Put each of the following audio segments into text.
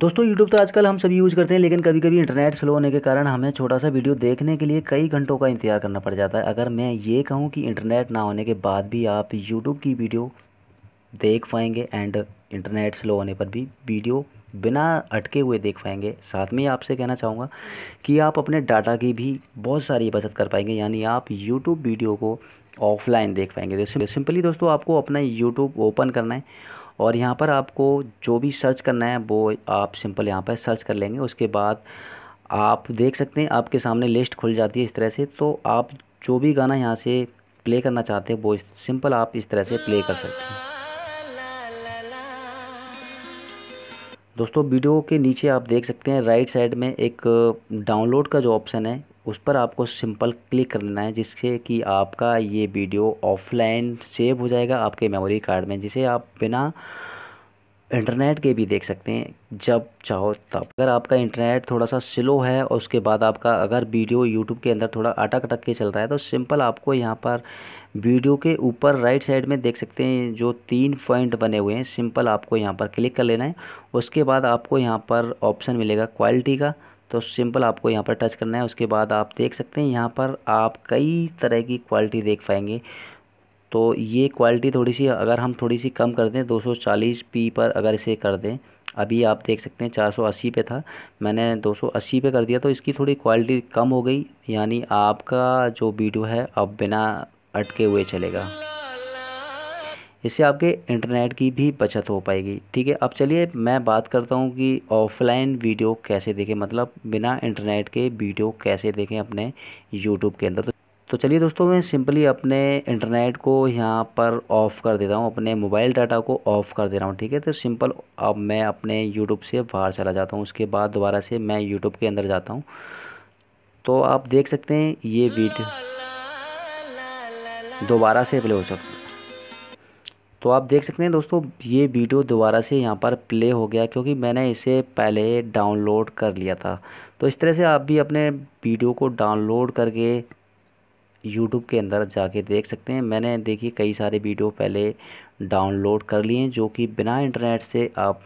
दोस्तों यूट्यूब तो आजकल हम सभी यूज़ करते हैं लेकिन कभी कभी इंटरनेट स्लो होने के कारण हमें छोटा सा वीडियो देखने के लिए कई घंटों का इंतजार करना पड़ जाता है अगर मैं ये कहूँ कि इंटरनेट ना होने के बाद भी आप यूट्यूब की वीडियो देख पाएंगे एंड इंटरनेट स्लो होने पर भी वीडियो बिना अटके हुए देख पाएंगे साथ में आपसे कहना चाहूँगा कि आप अपने डाटा की भी बहुत सारी बचत कर पाएंगे यानी आप यूट्यूब वीडियो को ऑफलाइन देख पाएंगे तो सिंपली दोस्तों आपको अपना यूट्यूब ओपन करना है और यहाँ पर आपको जो भी सर्च करना है वो आप सिंपल यहाँ पर सर्च कर लेंगे उसके बाद आप देख सकते हैं आपके सामने लिस्ट खुल जाती है इस तरह से तो आप जो भी गाना यहाँ से प्ले करना चाहते हैं वो सिंपल आप इस तरह से प्ले कर सकते हैं दोस्तों वीडियो के नीचे आप देख सकते हैं राइट साइड में एक डाउनलोड का जो ऑप्शन है उस पर आपको सिंपल क्लिक कर लेना है जिससे कि आपका ये वीडियो ऑफलाइन सेव हो जाएगा आपके मेमोरी कार्ड में जिसे आप बिना इंटरनेट के भी देख सकते हैं जब चाहो तब अगर आपका इंटरनेट थोड़ा सा स्लो है और उसके बाद आपका अगर वीडियो यूट्यूब के अंदर थोड़ा अटक अटक के चल रहा है तो सिंपल आपको यहाँ पर वीडियो के ऊपर राइट साइड में देख सकते हैं जो तीन पॉइंट बने हुए हैं सिंपल आपको यहाँ पर क्लिक कर लेना है उसके बाद आपको यहाँ पर ऑप्शन मिलेगा क्वालिटी का तो सिंपल आपको यहाँ पर टच करना है उसके बाद आप देख सकते हैं यहाँ पर आप कई तरह की क्वालिटी देख पाएंगे तो ये क्वालिटी थोड़ी सी अगर हम थोड़ी सी कम कर दें 240 पी पर अगर इसे कर दें अभी आप देख सकते हैं 480 पे था मैंने 280 पे कर दिया तो इसकी थोड़ी क्वालिटी कम हो गई यानी आपका जो वीडियो है अब बिना अटके हुए चलेगा इससे आपके इंटरनेट की भी बचत हो पाएगी ठीक है अब चलिए मैं बात करता हूँ कि ऑफलाइन वीडियो कैसे देखें मतलब बिना इंटरनेट के वीडियो कैसे देखें अपने यूट्यूब के अंदर तो चलिए दोस्तों मैं सिंपली अपने इंटरनेट को यहाँ पर ऑफ़ कर देता हूँ अपने मोबाइल डाटा को ऑफ़ कर दे रहा हूँ ठीक है तो सिंपल अब मैं अपने यूट्यूब से बाहर चला जाता हूँ उसके बाद दोबारा से मैं यूट्यूब के अंदर जाता हूँ तो आप देख सकते हैं ये वीडियो दोबारा से प्ले हो सकता तो आप देख सकते हैं दोस्तों ये वीडियो दोबारा से यहाँ पर प्ले हो गया क्योंकि मैंने इसे पहले डाउनलोड कर लिया था तो इस तरह से आप भी अपने वीडियो को डाउनलोड करके यूट्यूब के अंदर जाके देख सकते हैं मैंने देखी कई सारे वीडियो पहले डाउनलोड कर लिए जो कि बिना इंटरनेट से आप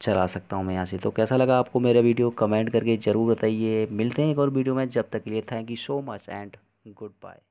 चला सकता हूँ मैं यहाँ से तो कैसा लगा आपको मेरा वीडियो कमेंट करके ज़रूर बताइए मिलते हैं एक और वीडियो में जब तक के लिए thank you so much and good bye